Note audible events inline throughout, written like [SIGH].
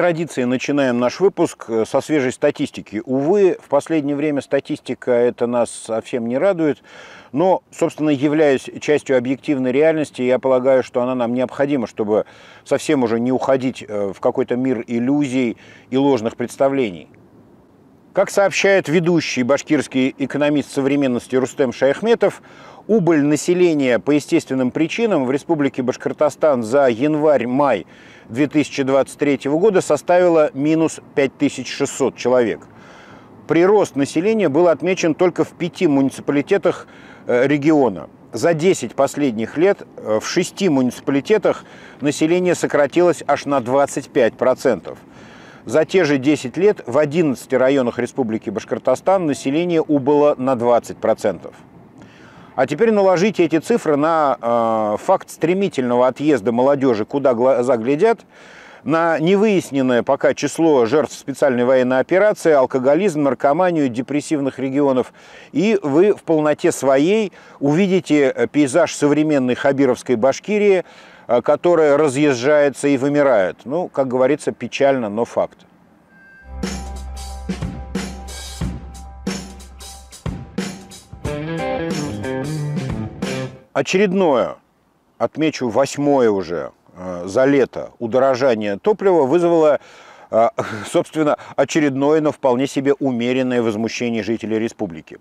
традиции начинаем наш выпуск э, со свежей статистики. Увы, в последнее время статистика это нас совсем не радует, но, собственно, являясь частью объективной реальности, я полагаю, что она нам необходима, чтобы совсем уже не уходить э, в какой-то мир иллюзий и ложных представлений. Как сообщает ведущий башкирский экономист современности Рустем Шайхметов, убыль населения по естественным причинам в Республике Башкортостан за январь-май 2023 года составила минус 5600 человек. Прирост населения был отмечен только в пяти муниципалитетах э, региона. За 10 последних лет э, в шести муниципалитетах население сократилось аж на 25%. процентов. За те же 10 лет в 11 районах Республики Башкортостан население убыло на 20%. А теперь наложите эти цифры на э, факт стремительного отъезда молодежи, куда глаза глядят, на невыясненное пока число жертв специальной военной операции, алкоголизм, наркоманию, депрессивных регионов. И вы в полноте своей увидите э, пейзаж современной Хабировской Башкирии, Э, которая разъезжается и вымирает. Ну, как говорится, печально, но факт. Очередное, отмечу восьмое уже э, за лето, удорожание топлива вызвало э, [LAUGHS] собственно, очередное, но вполне себе умеренное возмущение жителей республики.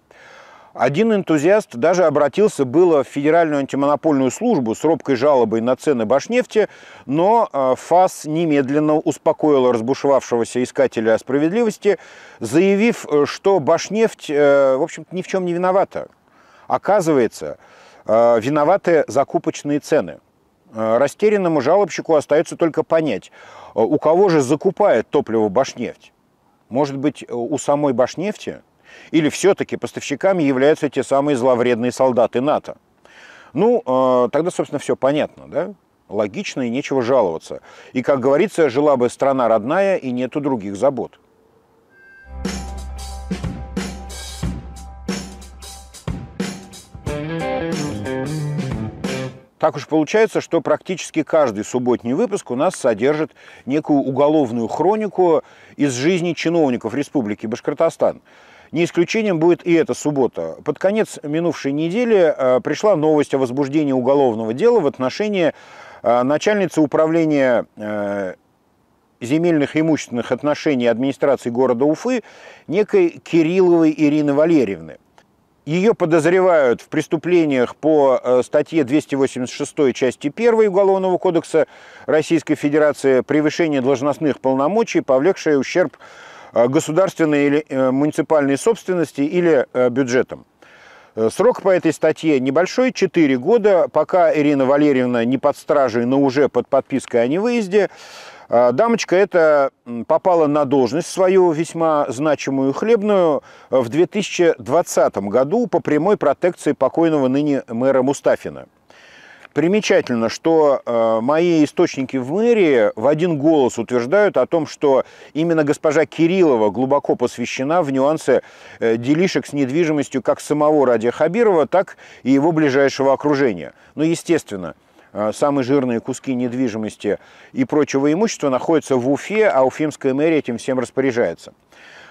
Один энтузиаст даже обратился было в Федеральную антимонопольную службу с робкой жалобой на цены башнефти, но э, ФАС немедленно успокоила разбушевавшегося искателя справедливости, заявив, э, что башнефть, э, в общем-то, ни в чем не виновата. Оказывается, виноваты закупочные цены. Растерянному жалобщику остается только понять, у кого же закупает топливо башнефть. Может быть, у самой башнефти – или все-таки поставщиками являются те самые зловредные солдаты НАТО? Ну, э, тогда, собственно, все понятно, да? Логично и нечего жаловаться. И, как говорится, жила бы страна родная и нету других забот. Так уж получается, что практически каждый субботний выпуск у нас содержит некую уголовную хронику из жизни чиновников Республики Башкортостан. Не исключением будет и эта суббота. Под конец минувшей недели э, пришла новость о возбуждении уголовного дела в отношении э, начальницы управления э, земельных и имущественных отношений администрации города Уфы некой Кирилловой Ирины Валерьевны. Ее подозревают в преступлениях по статье 286 части 1 Уголовного кодекса Российской Федерации «Превышение должностных полномочий, повлекшее ущерб Э, государственной или э, муниципальной собственности или э, бюджетом. Срок по этой статье небольшой, 4 года, пока Ирина Валерьевна не под стражей, но уже под подпиской о невыезде. Дамочка эта попала на должность свою весьма значимую хлебную в 2020 году по прямой протекции покойного ныне мэра Мустафина – Примечательно, что э, мои источники в мэрии в один голос утверждают о том, что именно госпожа Кириллова глубоко посвящена в нюансы э, делишек с недвижимостью как самого Радия Хабирова, так и его ближайшего окружения. Но, естественно, э, самые жирные куски недвижимости и прочего имущества находятся в Уфе, а уфимская мэрия этим всем распоряжается.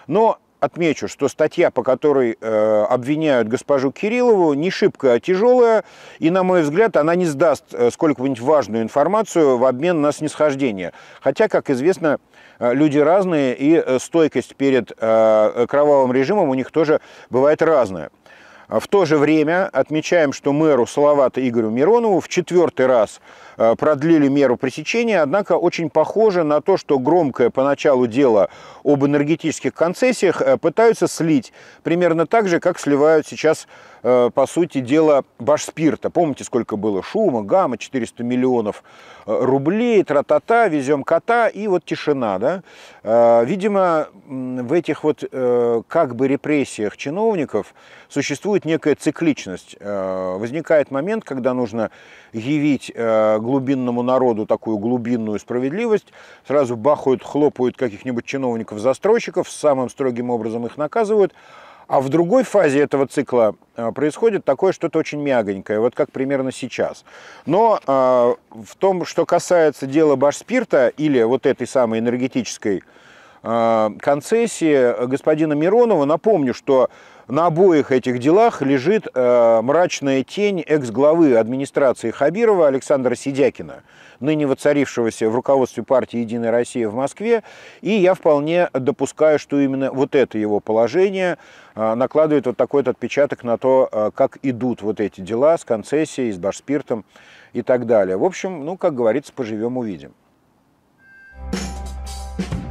Но отмечу, что статья, по которой э, обвиняют госпожу Кириллову, не а тяжелая, и, на мой взгляд, она не сдаст э, сколько-нибудь важную информацию в обмен на снисхождение. Хотя, как известно, э, люди разные, и э, стойкость перед э, кровавым режимом у них тоже бывает разная. А в то же время отмечаем, что мэру Салавата Игорю Миронову в четвертый раз э, продлили меру пресечения, однако очень похоже на то, что громкое поначалу дело об энергетических концессиях э, пытаются слить, примерно так же, как сливают сейчас Э, по сути дела, башспирта. Помните, сколько было шума, гамма, 400 миллионов э, рублей, тра-та-та, везем кота, и вот тишина. Да? Э, видимо, в этих вот как бы репрессиях чиновников существует некая цикличность. Возникает момент, когда нужно явить глубинному народу такую глубинную справедливость, сразу бахают, хлопают каких-нибудь чиновников-застройщиков, самым строгим образом их наказывают, а в другой фазе этого цикла э, происходит такое что-то очень мягонькое, вот как примерно сейчас. Но э, в том, что касается дела Башспирта или вот этой самой энергетической Э, концессии господина Миронова. Напомню, что на обоих этих делах лежит э, мрачная тень экс-главы администрации Хабирова Александра Сидякина, ныне воцарившегося в руководстве партии «Единая Россия» в Москве. И я вполне допускаю, что именно вот это его положение э, накладывает вот такой вот отпечаток на то, как идут вот эти дела с концессией, с башспиртом и так далее. В общем, ну, как говорится, поживем-увидим. Thank you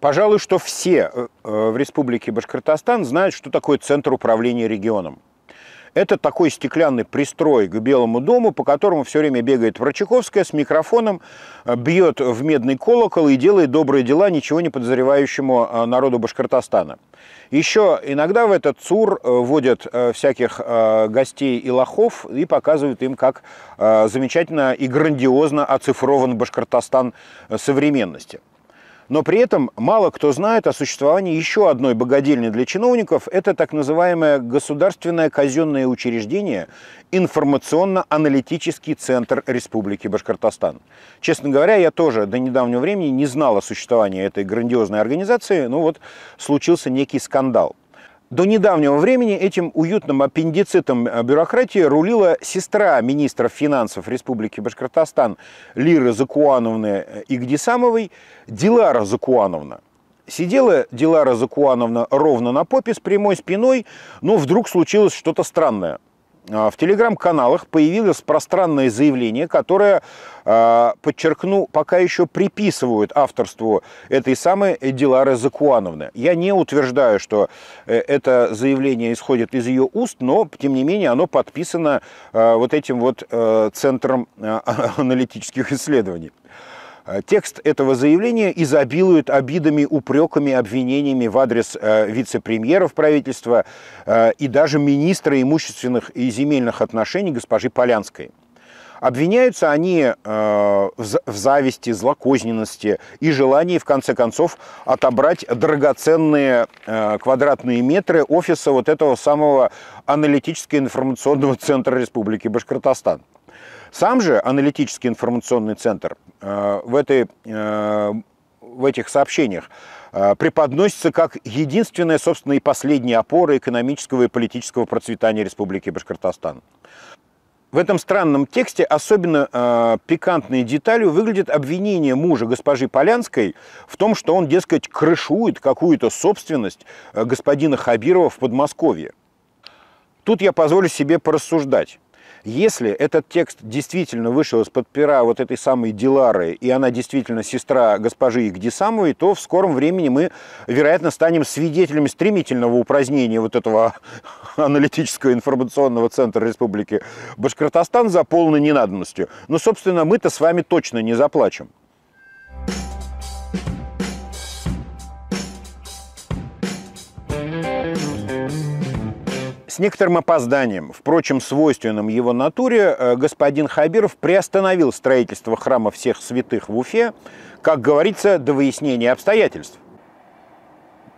Пожалуй, что все э, э, в Республике Башкортостан знают, что такое Центр управления регионом. Это такой стеклянный пристрой к Белому дому, по которому все время бегает Врачаковская с микрофоном, э, бьет в медный колокол и делает добрые дела ничего не подозревающему э, народу Башкортостана. Еще иногда в этот ЦУР э, водят всяких гостей и лохов и показывают им, как замечательно и грандиозно оцифрован Башкортостан современности. Но при этом мало кто знает о существовании еще одной богадельни для чиновников. Это так называемое государственное казенное учреждение «Информационно-аналитический центр Республики Башкортостан». Честно говоря, я тоже до недавнего времени не знал о существовании этой грандиозной организации, но вот случился некий скандал. До недавнего времени этим уютным аппендицитом э, бюрократии рулила сестра министра финансов Республики Башкортостан Лиры Закуановны э, Игдисамовой Дилара Закуановна. Сидела Дилара Закуановна ровно на попе с прямой спиной, но вдруг случилось что-то странное. А, в телеграм-каналах появилось пространное заявление, которое, а, подчеркну, пока еще приписывают авторству этой самой Эдилары Закуановны. Я не утверждаю, что э, это заявление исходит из ее уст, но, тем не менее, оно подписано а, вот этим вот э, центром [LAUGHS] аналитических исследований. Э, текст этого заявления изобилует обидами, упреками, обвинениями в адрес э, вице-премьеров правительства э, и даже министра имущественных и земельных отношений госпожи Полянской. Обвиняются они в зависти, злокозненности и желании, в конце концов, отобрать драгоценные квадратные метры офиса вот этого самого аналитического информационного центра Республики Башкортостан. Сам же аналитический информационный центр э, в, этой, э, в этих сообщениях э, преподносится как единственная, собственно, и последняя опора экономического и политического процветания Республики Башкортостан. В этом странном тексте особенно э, пикантной деталью выглядит обвинение мужа госпожи Полянской в том, что он, дескать, крышует какую-то собственность господина Хабирова в Подмосковье. Тут я позволю себе порассуждать. Если этот текст действительно вышел из-под пера вот этой самой Дилары, и она действительно сестра госпожи Игдисамовой, то в скором времени мы, вероятно, станем свидетелями стремительного упразднения вот этого [LAUGHS] аналитического информационного центра Республики Башкортостан за полной ненадобностью. Но, собственно, мы-то с вами точно не заплачем. С некоторым опозданием, впрочем, свойственным его натуре, э, господин Хабиров приостановил строительство храма всех святых в Уфе, как говорится, до выяснения обстоятельств.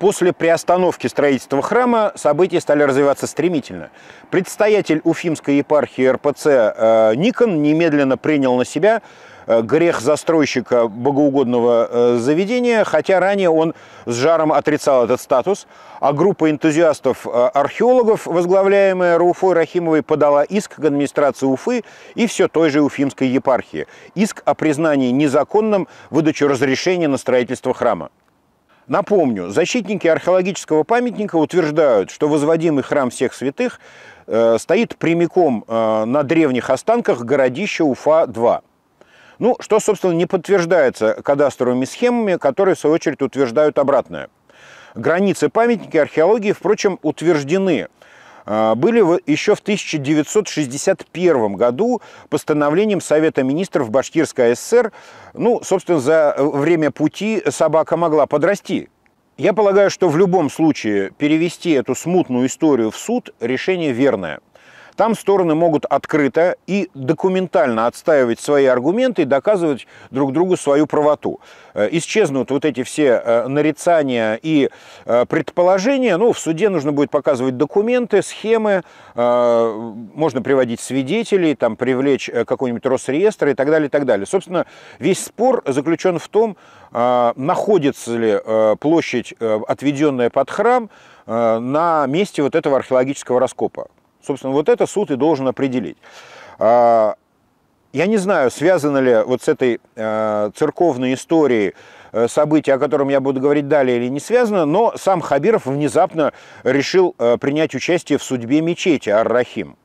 После приостановки строительства храма события стали развиваться стремительно. Предстоятель уфимской епархии РПЦ э, Никон немедленно принял на себя Э, грех застройщика богоугодного э, заведения, хотя ранее он с жаром отрицал этот статус, а группа энтузиастов-археологов, э, возглавляемая Рауфой Рахимовой, подала иск к администрации Уфы и все той же Уфимской епархии. Иск о признании незаконным выдачу разрешения на строительство храма. Напомню, защитники археологического памятника утверждают, что возводимый храм всех святых стоит прямиком на древних останках городища Уфа-2. Ну, что, собственно, не подтверждается кадастровыми схемами, которые, в свою очередь, утверждают обратное. Границы памятники археологии, впрочем, утверждены а, были еще в 1961 году постановлением Совета министров Башкирской ССР. Ну, собственно, за время пути собака могла подрасти. Я полагаю, что в любом случае перевести эту смутную историю в суд – решение верное – там стороны могут открыто и документально отстаивать свои аргументы и доказывать друг другу свою правоту. Э, исчезнут вот эти все э, нарицания и э, предположения. Ну, в суде нужно будет показывать документы, схемы, можно приводить свидетелей, там, привлечь какой-нибудь Росреестр и так далее, и так далее. Собственно, весь спор заключен в том, находится ли площадь, отведенная под храм, на месте вот этого археологического раскопа. Собственно, вот это суд и должен определить. А, я не знаю, связано ли вот с этой э, церковной историей э, событие, о котором я буду говорить далее, или не связано, но сам Хабиров внезапно решил э, принять участие в судьбе мечети Ар-Рахим.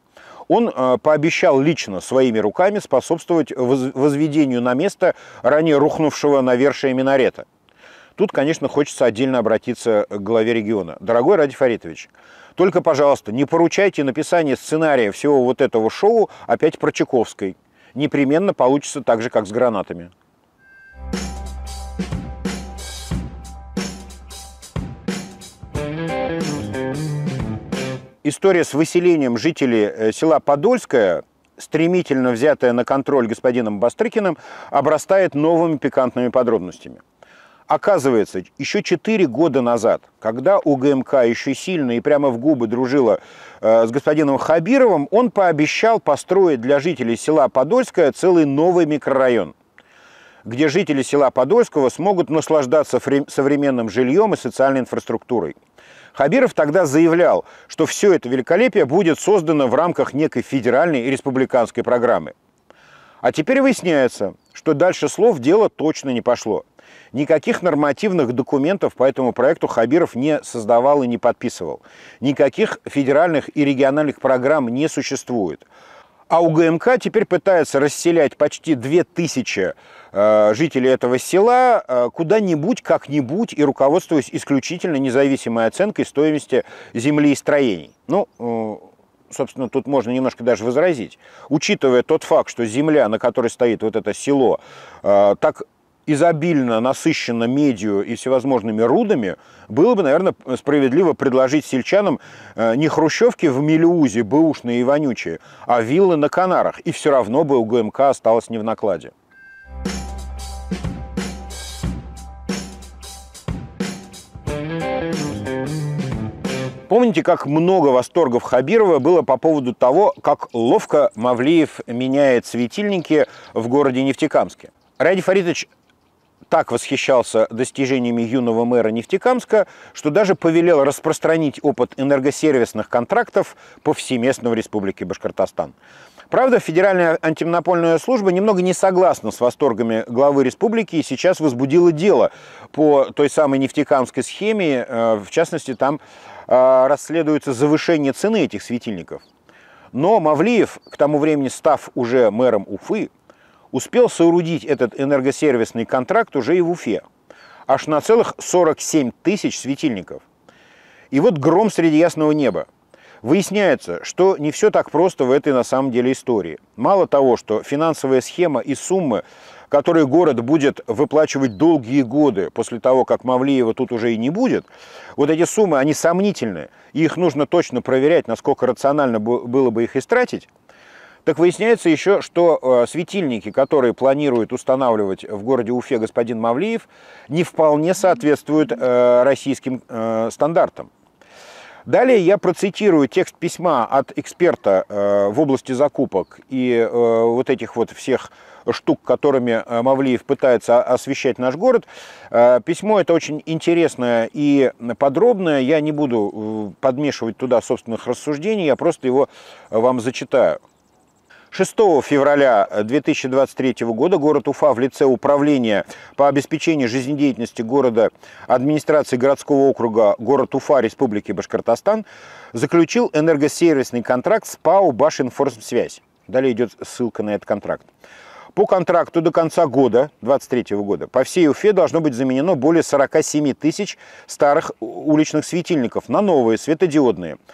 Он пообещал лично своими руками способствовать возведению на место ранее рухнувшего навершия минарета. Тут, конечно, хочется отдельно обратиться к главе региона. Дорогой Ради Фаритович, только, пожалуйста, не поручайте написание сценария всего вот этого шоу опять Прочаковской. Непременно получится так же, как с гранатами. История с выселением жителей э, села Подольское, стремительно взятая на контроль господином Бастрыкиным, обрастает новыми пикантными подробностями. Оказывается, еще 4 года назад, когда УГМК еще сильно и прямо в губы дружила э, с господином Хабировым, он пообещал построить для жителей села Подольское целый новый микрорайон, где жители села Подольского смогут наслаждаться современным жильем и социальной инфраструктурой. Хабиров тогда заявлял, что все это великолепие будет создано в рамках некой федеральной и республиканской программы. А теперь выясняется, что дальше слов дело точно не пошло – Никаких нормативных документов по этому проекту Хабиров не создавал и не подписывал. Никаких федеральных и региональных программ не существует. А УГМК теперь пытается расселять почти 2000 э, жителей этого села э, куда-нибудь, как-нибудь, и руководствуясь исключительно независимой оценкой стоимости земли и строений. Ну, э, собственно, тут можно немножко даже возразить. Учитывая тот факт, что земля, на которой стоит вот это село, э, так изобильно насыщена медью и всевозможными рудами, было бы, наверное, справедливо предложить сельчанам э, не хрущевки в Мелиузе, бэушные и вонючие, а виллы на Канарах, и все равно бы у ГМК осталось не в накладе. Помните, как много восторгов Хабирова было по поводу того, как ловко Мавлиев меняет светильники в городе Нефтекамске? Ради Фаридович так восхищался достижениями юного мэра Нефтекамска, что даже повелел распространить опыт энергосервисных контрактов повсеместно в Республике Башкортостан. Правда, Федеральная антимонопольная служба немного не согласна с восторгами главы республики и сейчас возбудила дело по той самой нефтекамской схеме. Э, в частности, там э, расследуется завышение цены этих светильников. Но Мавлиев, к тому времени став уже мэром Уфы, успел соорудить этот энергосервисный контракт уже и в Уфе. Аж на целых 47 тысяч светильников. И вот гром среди ясного неба. Выясняется, что не все так просто в этой на самом деле истории. Мало того, что финансовая схема и суммы, которые город будет выплачивать долгие годы после того, как Мавлиева тут уже и не будет, вот эти суммы, они сомнительны, и их нужно точно проверять, насколько рационально было бы их истратить. Так выясняется еще, что э, светильники, которые планирует устанавливать в городе Уфе господин Мавлиев, не вполне соответствуют э, российским э, стандартам. Далее я процитирую текст письма от эксперта в области закупок и вот этих вот всех штук, которыми Мавлиев пытается освещать наш город. Письмо это очень интересное и подробное. Я не буду подмешивать туда собственных рассуждений, я просто его вам зачитаю. 6 февраля 2023 э, года город Уфа в лице управления по обеспечению жизнедеятельности города администрации городского округа город Уфа Республики Башкортостан заключил энергосервисный контракт с ПАО «Башинформсвязь». Далее идет ссылка на этот контракт. По контракту до конца года, 2023 года, по всей Уфе должно быть заменено более 47 тысяч старых уличных светильников на новые светодиодные –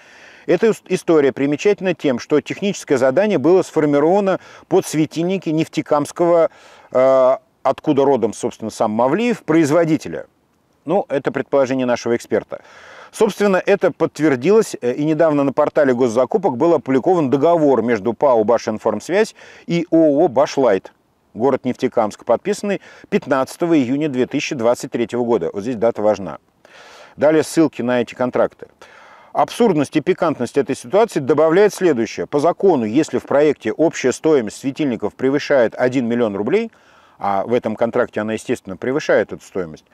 эта история примечательна тем, что техническое задание было сформировано под светильники нефтекамского, э, откуда родом, собственно, сам Мавлиев, производителя. Ну, это предположение нашего эксперта. Собственно, это подтвердилось, э, и недавно на портале госзакупок был опубликован договор между ПАО «Башинформсвязь» и ООО «Башлайт», город Нефтекамск, подписанный 15 июня 2023 года. Вот здесь дата важна. Далее ссылки на эти контракты. Абсурдность и пикантность этой ситуации добавляет следующее. По закону, если в проекте общая стоимость светильников превышает 1 миллион рублей, а в этом контракте она, естественно, превышает эту стоимость,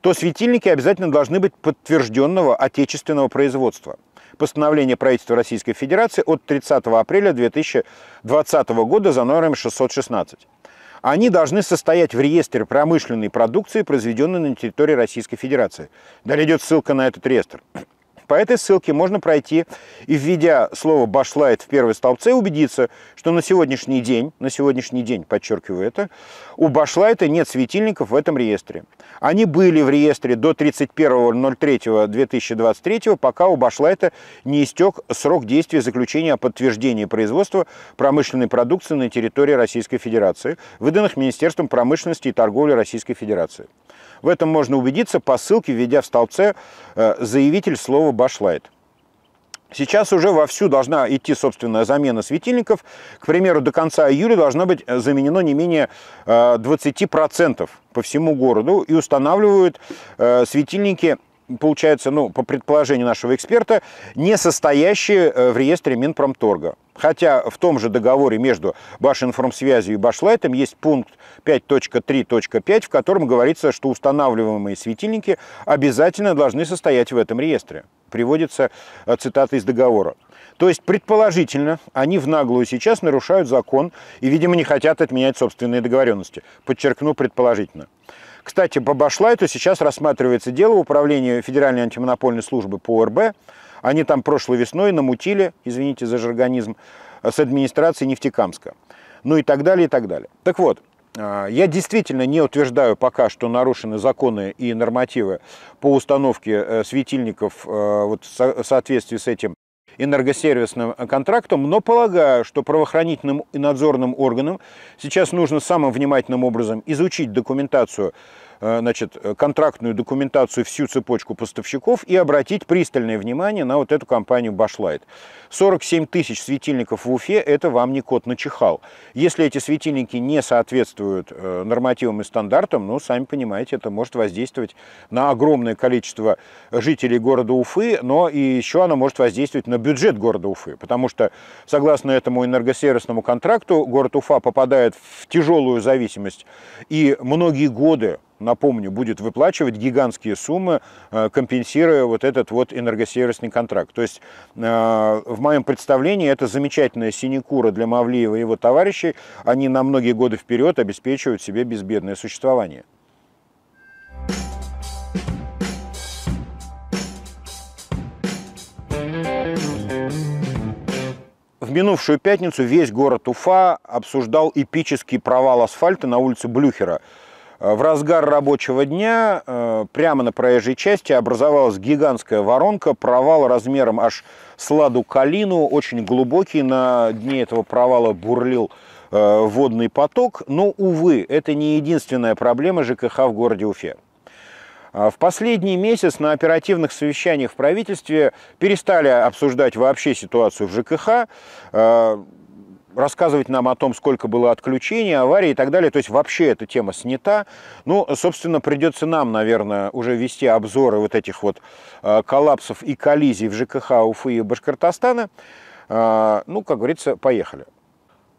то светильники обязательно должны быть подтвержденного отечественного производства. Постановление правительства Российской Федерации от 30 апреля 2020 года за номером 616. Они должны состоять в реестре промышленной продукции, произведенной на территории Российской Федерации. Далее идет ссылка на этот реестр. По этой ссылке можно пройти и, введя слово «башлайт» в первой столбце, убедиться, что на сегодняшний день, на сегодняшний день, подчеркиваю это, у башлайта нет светильников в этом реестре. Они были в реестре до 31.03.2023, пока у башлайта не истек срок действия заключения о подтверждении производства промышленной продукции на территории Российской Федерации, выданных Министерством промышленности и торговли Российской Федерации. В этом можно убедиться по ссылке, введя в столбце э, заявитель слова «башлайт». Сейчас уже вовсю должна идти, собственно, замена светильников. К примеру, до конца июля должно быть э, заменено не менее 20% э, по всему городу. И устанавливают светильники, получается, ну, по предположению нашего эксперта, не состоящие в реестре Минпромторга. Хотя в том же договоре между Башинформсвязью и Башлайтом есть пункт 5.3.5, в котором говорится, что устанавливаемые светильники обязательно должны состоять в этом реестре. Приводится э, цитата из договора. То есть, предположительно, они в наглую сейчас нарушают закон и, видимо, не хотят отменять собственные договоренности. Подчеркну предположительно. Кстати, по Башлайту сейчас рассматривается дело Управления Федеральной антимонопольной службы по ОРБ они там прошлой весной намутили, извините за жаргонизм, с администрацией Нефтекамска. Ну и так далее, и так далее. Так вот, а, я действительно не утверждаю пока, что нарушены законы и нормативы по установке э, светильников э, вот, в соответствии с этим энергосервисным контрактом, но полагаю, что правоохранительным и надзорным органам сейчас нужно самым внимательным образом изучить документацию Э, значит, э, контрактную документацию всю цепочку поставщиков и обратить пристальное внимание на вот эту компанию Башлайт. 47 тысяч светильников в Уфе – это вам не кот начихал. Если эти светильники не соответствуют э, нормативам и стандартам, ну, сами понимаете, это может воздействовать на огромное количество жителей города Уфы, но и еще она может воздействовать на бюджет города Уфы, потому что, согласно этому энергосервисному контракту, город Уфа попадает в тяжелую зависимость, и многие годы напомню, будет выплачивать гигантские суммы, э, компенсируя вот этот вот энергосервисный контракт. То есть э, в моем представлении это замечательная синекура для Мавлиева и его товарищей. Они на многие годы вперед обеспечивают себе безбедное существование. В минувшую пятницу весь город Уфа обсуждал эпический провал асфальта на улице Блюхера – Э, в разгар рабочего дня э, прямо на проезжей части образовалась гигантская воронка, провал размером аж с ладу калину, очень глубокий, на дне этого провала бурлил э, водный поток. Но, увы, это не единственная проблема ЖКХ в городе Уфе. А в последний месяц на оперативных совещаниях в правительстве перестали обсуждать вообще ситуацию в ЖКХ рассказывать нам о том, сколько было отключений, аварий и так далее. То есть вообще эта тема снята. Ну, собственно, придется нам, наверное, уже вести обзоры вот этих вот э, коллапсов и коллизий в ЖКХ Уфы и Башкортостана. Э, ну, как говорится, поехали.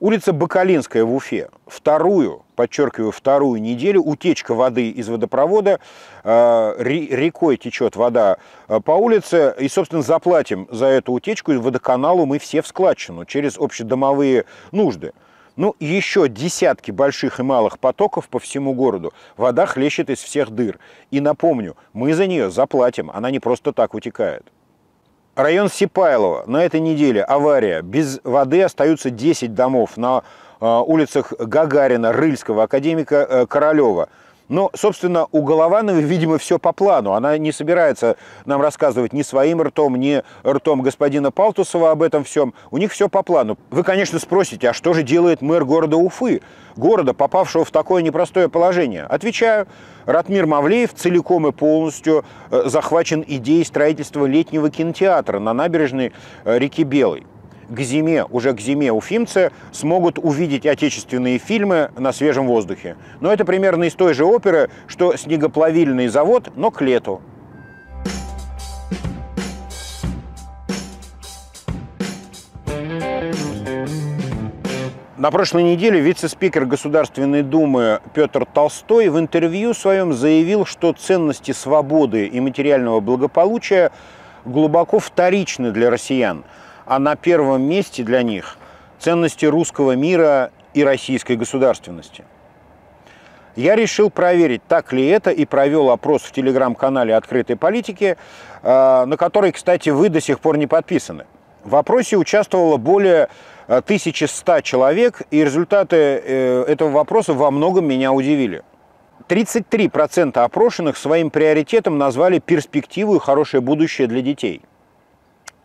Улица Бакалинская в Уфе. Вторую, подчеркиваю, вторую неделю утечка воды из водопровода. Э, рекой течет вода э, по улице. И, собственно, заплатим за эту утечку. И водоканалу мы все в складчину через общедомовые нужды. Ну, еще десятки больших и малых потоков по всему городу. Вода хлещет из всех дыр. И напомню, мы за нее заплатим. Она не просто так утекает. Район Сипайлова. На этой неделе авария. Без воды остаются 10 домов на э, улицах Гагарина, Рыльского, Академика э, Королева. Но, собственно, у Головановой, видимо, все по плану. Она не собирается нам рассказывать ни своим ртом, ни ртом господина Палтусова об этом всем. У них все по плану. Вы, конечно, спросите, а что же делает мэр города Уфы, города, попавшего в такое непростое положение? Отвечаю, Ратмир Мавлеев целиком и полностью э, захвачен идеей строительства летнего кинотеатра на набережной э, реки Белой к зиме, уже к зиме уфимцы смогут увидеть отечественные фильмы на свежем воздухе. Но это примерно из той же оперы, что снегоплавильный завод, но к лету. На прошлой неделе вице-спикер Государственной Думы Петр Толстой в интервью своем заявил, что ценности свободы и материального благополучия глубоко вторичны для россиян – а на первом месте для них ценности русского мира и российской государственности. Я решил проверить, так ли это, и провел опрос в телеграм-канале «Открытой политики», э, на который, кстати, вы до сих пор не подписаны. В опросе участвовало более 1100 э, человек, и результаты э, этого вопроса во многом меня удивили. 33% опрошенных своим приоритетом назвали перспективу и хорошее будущее для детей –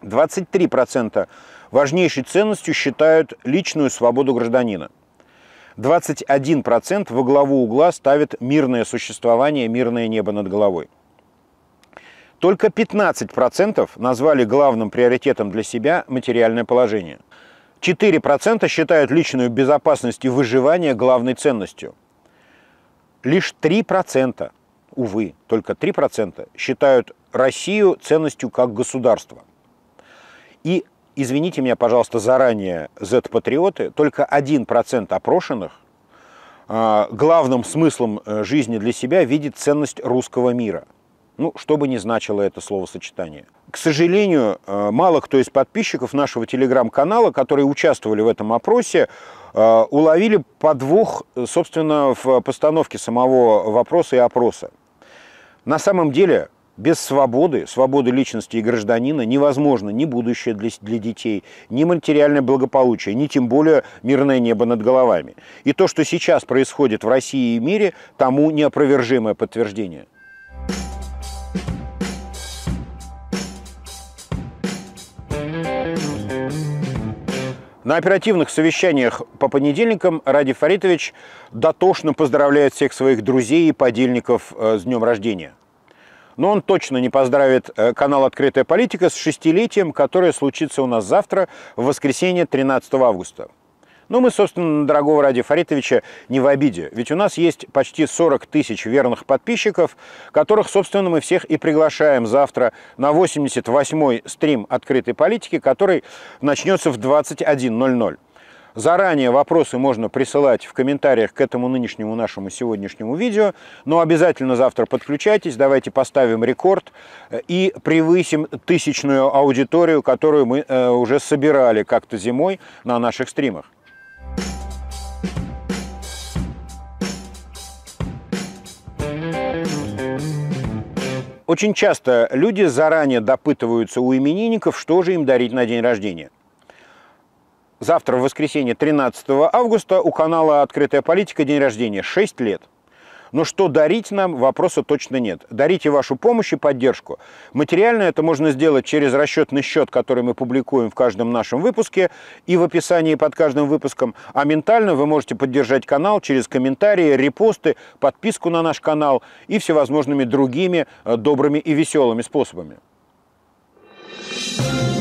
23% важнейшей ценностью считают личную свободу гражданина. 21% во главу угла ставит мирное существование, мирное небо над головой. Только 15% назвали главным приоритетом для себя материальное положение. 4% считают личную безопасность и выживание главной ценностью. Лишь 3%, увы, только 3% считают Россию ценностью как государство – и, извините меня, пожалуйста, заранее, Z-патриоты, только 1% опрошенных а, главным смыслом э, жизни для себя видит ценность русского мира. Ну, что бы ни значило это словосочетание. К сожалению, э, мало кто из подписчиков нашего телеграм-канала, которые участвовали в этом опросе, э, уловили подвох, собственно, в постановке самого вопроса и опроса. На самом деле, без свободы, свободы личности и гражданина невозможно ни будущее для, для детей, ни материальное благополучие, ни тем более мирное небо над головами. И то, что сейчас происходит в России и мире, тому неопровержимое подтверждение. На оперативных совещаниях по понедельникам Ради Фаритович дотошно поздравляет всех своих друзей и подельников э, с днем рождения но он точно не поздравит э, канал «Открытая политика» с шестилетием, которое случится у нас завтра, в воскресенье 13 августа. Но ну, мы, собственно, дорогого Ради Фаритовича не в обиде, ведь у нас есть почти 40 тысяч верных подписчиков, которых, собственно, мы всех и приглашаем завтра на 88-й стрим «Открытой политики», который начнется в 21.00. Заранее вопросы можно присылать в комментариях к этому нынешнему нашему сегодняшнему видео. Но обязательно завтра подключайтесь, давайте поставим рекорд э, и превысим тысячную аудиторию, которую мы э, уже собирали как-то зимой на наших стримах. Очень часто люди заранее допытываются у именинников, что же им дарить на день рождения. Завтра, в воскресенье, 13 августа, у канала «Открытая политика» день рождения, 6 лет. Но что дарить нам, вопроса точно нет. Дарите вашу помощь и поддержку. Материально это можно сделать через расчетный счет, который мы публикуем в каждом нашем выпуске и в описании под каждым выпуском. А ментально вы можете поддержать канал через комментарии, репосты, подписку на наш канал и всевозможными другими э, добрыми и веселыми способами. Thank you